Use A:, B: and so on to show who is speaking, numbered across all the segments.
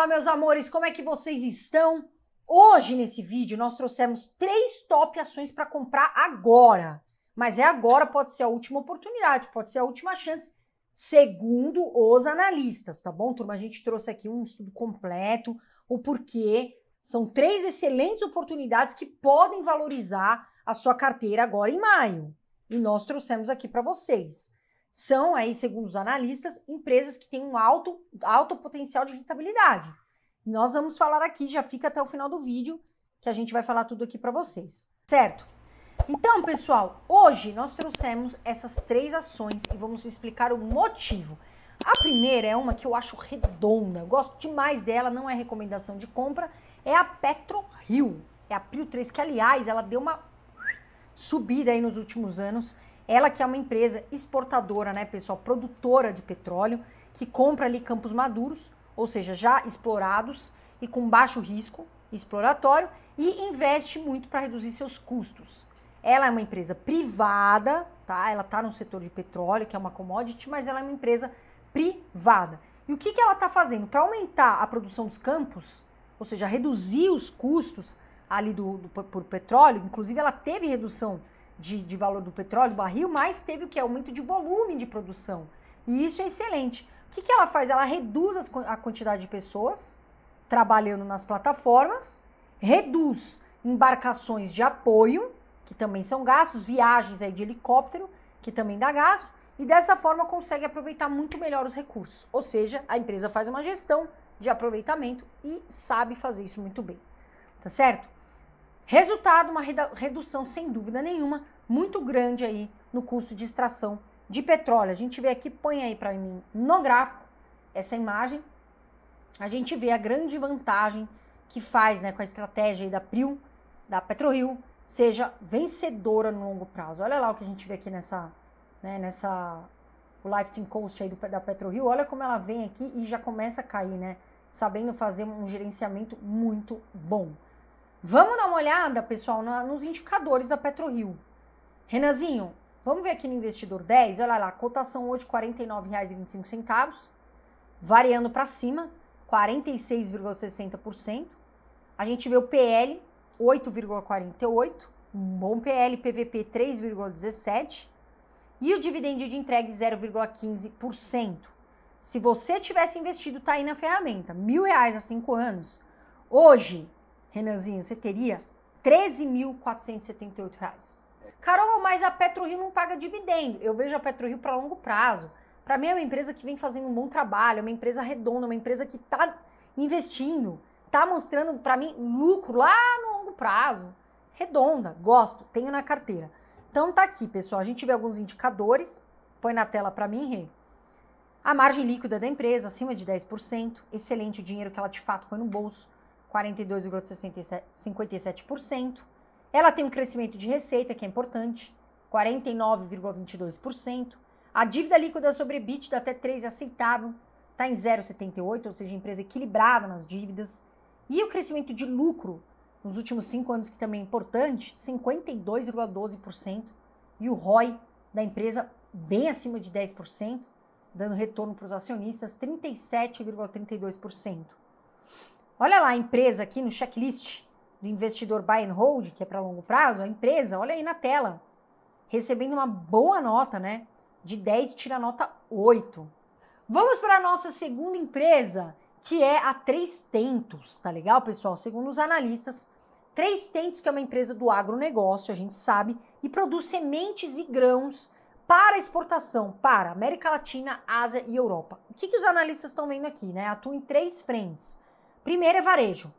A: Fala, meus amores, como é que vocês estão? Hoje, nesse vídeo, nós trouxemos três top ações para comprar agora. Mas é agora, pode ser a última oportunidade, pode ser a última chance, segundo os analistas, tá bom, turma? A gente trouxe aqui um estudo completo, o porquê. São três excelentes oportunidades que podem valorizar a sua carteira agora em maio. E nós trouxemos aqui para vocês são, aí, segundo os analistas, empresas que têm um alto, alto potencial de rentabilidade. Nós vamos falar aqui, já fica até o final do vídeo, que a gente vai falar tudo aqui para vocês, certo? Então, pessoal, hoje nós trouxemos essas três ações e vamos explicar o motivo. A primeira é uma que eu acho redonda, eu gosto demais dela, não é recomendação de compra, é a PetroRio. É a Prio 3, que aliás, ela deu uma subida aí nos últimos anos ela que é uma empresa exportadora, né, pessoal, produtora de petróleo, que compra ali campos maduros, ou seja, já explorados e com baixo risco exploratório e investe muito para reduzir seus custos. Ela é uma empresa privada, tá? Ela está no setor de petróleo, que é uma commodity, mas ela é uma empresa privada. E o que, que ela está fazendo? Para aumentar a produção dos campos, ou seja, reduzir os custos ali do, do por, por petróleo, inclusive ela teve redução de, de valor do petróleo, barril, mas teve o que? Aumento de volume de produção. E isso é excelente. O que, que ela faz? Ela reduz as, a quantidade de pessoas trabalhando nas plataformas, reduz embarcações de apoio, que também são gastos, viagens aí de helicóptero, que também dá gasto, e dessa forma consegue aproveitar muito melhor os recursos. Ou seja, a empresa faz uma gestão de aproveitamento e sabe fazer isso muito bem. Tá certo? Resultado, uma redução sem dúvida nenhuma muito grande aí no custo de extração de petróleo. A gente vê aqui, põe aí para mim no gráfico essa imagem. A gente vê a grande vantagem que faz, né, com a estratégia aí da PRIU, da PetroRio, seja vencedora no longo prazo. Olha lá o que a gente vê aqui nessa, né, nessa o Lifetime Coast aí do, da PetroRio. Olha como ela vem aqui e já começa a cair, né? Sabendo fazer um gerenciamento muito bom. Vamos dar uma olhada, pessoal, na, nos indicadores da PetroRio. Renanzinho, vamos ver aqui no investidor 10, olha lá, cotação hoje R$ 49,25, variando para cima, 46,60%. A gente vê o PL 8,48, um bom PL, PVP 3,17 e o dividendo de entrega 0,15%. Se você tivesse investido, tá aí na ferramenta, mil reais a cinco anos. Hoje, Renanzinho, você teria 13.478 reais. Carol, mas a PetroRio não paga dividendo. Eu vejo a PetroRio para longo prazo. Para mim é uma empresa que vem fazendo um bom trabalho, é uma empresa redonda, uma empresa que está investindo, está mostrando para mim lucro lá no longo prazo. Redonda, gosto, tenho na carteira. Então tá aqui, pessoal. A gente vê alguns indicadores. Põe na tela para mim, Rê. A margem líquida da empresa acima de 10%, excelente o dinheiro que ela de fato põe no bolso. 42,57%. Ela tem um crescimento de receita, que é importante, 49,22%. A dívida líquida sobre EBITDA até 3 é aceitável, está em 0,78, ou seja, empresa equilibrada nas dívidas. E o crescimento de lucro nos últimos cinco anos, que também é importante, 52,12%. E o ROI da empresa bem acima de 10%, dando retorno para os acionistas, 37,32%. Olha lá a empresa aqui no checklist do investidor buy and hold, que é para longo prazo, a empresa, olha aí na tela, recebendo uma boa nota, né? De 10 tira nota 8. Vamos para a nossa segunda empresa, que é a Três Tentos, tá legal, pessoal? Segundo os analistas, Três Tentos, que é uma empresa do agronegócio, a gente sabe, e produz sementes e grãos para exportação para América Latina, Ásia e Europa. O que, que os analistas estão vendo aqui, né? Atua em três frentes. Primeiro é varejo,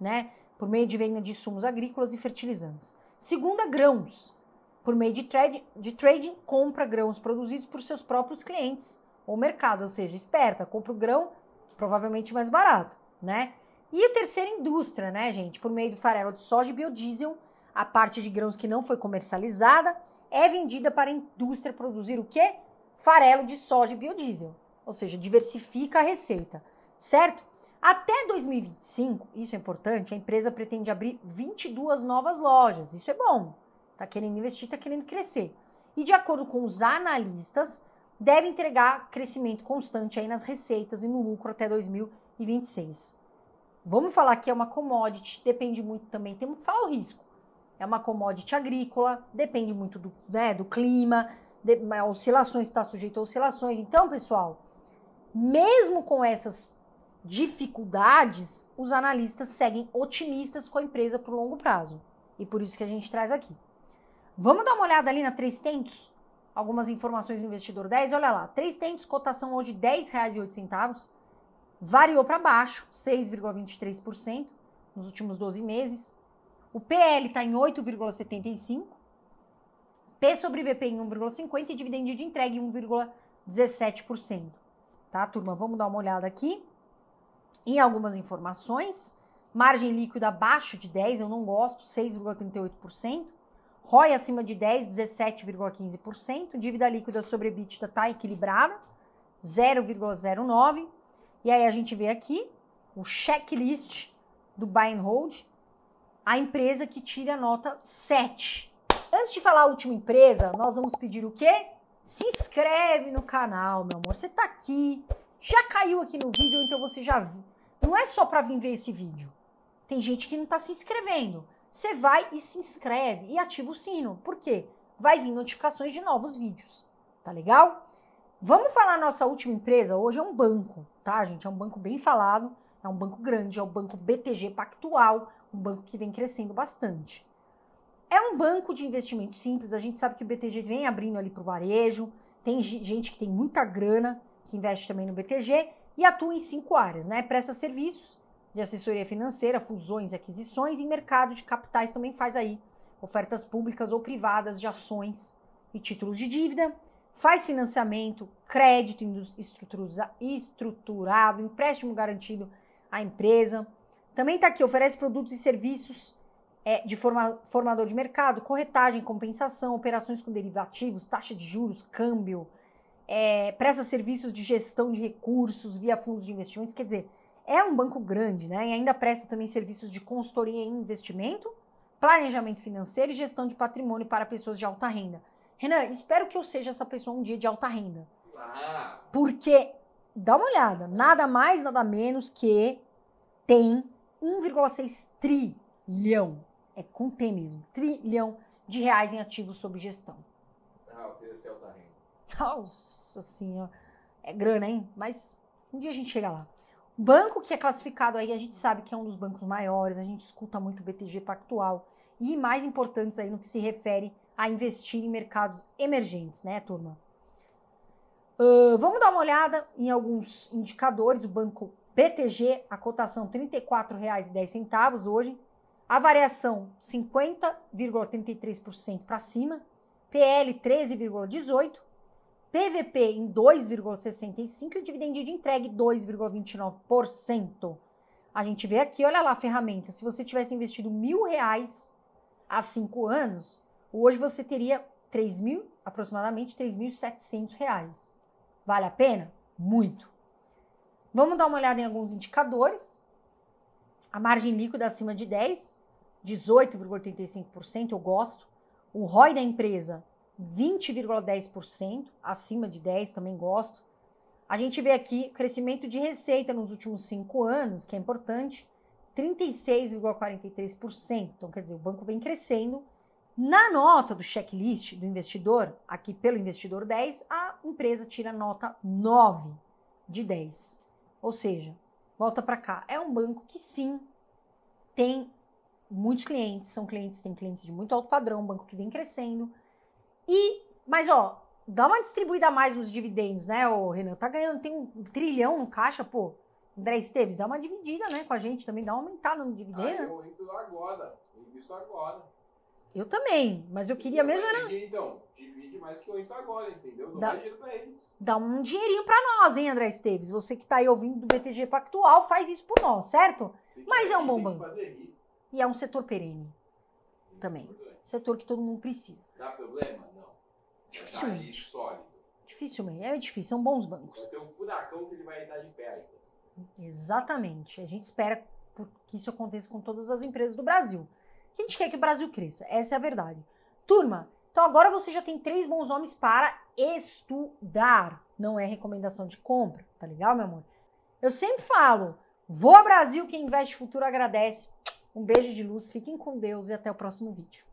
A: né? Por meio de venda de insumos agrícolas e fertilizantes. Segunda, grãos. Por meio de, trade, de trading, compra grãos produzidos por seus próprios clientes ou mercado, ou seja, esperta, compra o grão provavelmente mais barato, né? E a terceira indústria, né, gente? Por meio do farelo de soja e biodiesel, a parte de grãos que não foi comercializada é vendida para a indústria produzir o quê? Farelo de soja e biodiesel. Ou seja, diversifica a receita, certo? Até 2025, isso é importante, a empresa pretende abrir 22 novas lojas. Isso é bom. Está querendo investir, está querendo crescer. E de acordo com os analistas, deve entregar crescimento constante aí nas receitas e no lucro até 2026. Vamos falar que é uma commodity, depende muito também, temos que falar o risco. É uma commodity agrícola, depende muito do, né, do clima, de, oscilações, está sujeito a oscilações. Então, pessoal, mesmo com essas dificuldades, os analistas seguem otimistas com a empresa para o longo prazo. E por isso que a gente traz aqui. Vamos dar uma olhada ali na 300? Algumas informações do investidor 10. Olha lá, 300, cotação hoje R$10,08. Variou para baixo, 6,23% nos últimos 12 meses. O PL está em 8,75%. P sobre VP em 1,50% e dividendo de entrega em 1,17%. Tá, turma? Vamos dar uma olhada aqui em algumas informações. Margem líquida abaixo de 10, eu não gosto, 6,38%. ROI acima de 10, 17,15%. Dívida líquida sobre EBITDA está equilibrada, 0,09%. E aí a gente vê aqui o checklist do buy and hold, a empresa que tira a nota 7. Antes de falar a última empresa, nós vamos pedir o quê? Se inscreve no canal, meu amor. Você está aqui, já caiu aqui no vídeo, então você já não é só para vir ver esse vídeo. Tem gente que não está se inscrevendo. Você vai e se inscreve e ativa o sino. Por quê? Vai vir notificações de novos vídeos. Tá legal? Vamos falar nossa última empresa hoje é um banco, tá, gente? É um banco bem falado, é um banco grande, é o banco BTG Pactual, um banco que vem crescendo bastante. É um banco de investimento simples, a gente sabe que o BTG vem abrindo ali para o varejo, tem gente que tem muita grana que investe também no BTG, e atua em cinco áreas, né? Presta serviços de assessoria financeira, fusões, aquisições e mercado de capitais também faz aí ofertas públicas ou privadas de ações e títulos de dívida, faz financiamento, crédito estruturado, empréstimo garantido à empresa. Também está aqui, oferece produtos e serviços é, de forma, formador de mercado, corretagem, compensação, operações com derivativos, taxa de juros, câmbio, é, presta serviços de gestão de recursos via fundos de investimentos, quer dizer, é um banco grande, né? E ainda presta também serviços de consultoria em investimento, planejamento financeiro e gestão de patrimônio para pessoas de alta renda. Renan, espero que eu seja essa pessoa um dia de alta renda. Ah. Porque, dá uma olhada, nada mais, nada menos que tem 1,6 trilhão, é com T mesmo, trilhão de reais em ativos sob gestão. Ah, eu queria ser alta renda. Nossa senhora. É grana, hein? Mas um dia a gente chega lá. O banco que é classificado aí, a gente sabe que é um dos bancos maiores, a gente escuta muito BTG Pactual e mais importantes aí no que se refere a investir em mercados emergentes, né, turma? Uh, vamos dar uma olhada em alguns indicadores. O banco BTG, a cotação R$ 34,10 hoje, a variação 50,33% para cima, PL 13,18%, PVP em 2,65% e o dividend de entrega 2,29%. A gente vê aqui, olha lá a ferramenta. Se você tivesse investido mil reais há cinco anos, hoje você teria 3 mil, aproximadamente 3.700 reais. Vale a pena? Muito. Vamos dar uma olhada em alguns indicadores. A margem líquida acima de 10, 18,85%, eu gosto. O ROI da empresa 20,10%, acima de 10% também gosto. A gente vê aqui crescimento de receita nos últimos cinco anos, que é importante, 36,43%. Então, quer dizer, o banco vem crescendo. Na nota do checklist do investidor, aqui pelo investidor 10, a empresa tira nota 9 de 10. Ou seja, volta para cá. É um banco que sim tem muitos clientes, são clientes, tem clientes de muito alto padrão, um banco que vem crescendo, e, mas ó, dá uma distribuída mais nos dividendos, né, o Renan? Tá ganhando, tem um trilhão no caixa, pô. André Esteves, dá uma dividida, né, com a gente também, dá uma aumentada no dividendo. Ah, eu entro agora, eu invisto agora. Eu também, mas eu queria eu mesmo era... então, divide mais que eu entro agora, entendeu? Dá, dá, um dinheirinho pra nós, hein, André Esteves? Você que tá aí ouvindo do BTG Factual faz isso por nós, certo? Se mas é um bom banco. E é um setor perene também setor que todo mundo precisa. Dá problema? Não. Dificilmente. Tá sólido. Dificilmente. É difícil, são bons bancos. Vai um furacão que ele vai estar de pé Exatamente. A gente espera que isso aconteça com todas as empresas do Brasil. a gente quer que o Brasil cresça. Essa é a verdade. Turma, então agora você já tem três bons nomes para estudar. Não é recomendação de compra, tá legal, meu amor? Eu sempre falo, Vou ao Brasil, quem investe futuro agradece. Um beijo de luz, fiquem com Deus e até o próximo vídeo.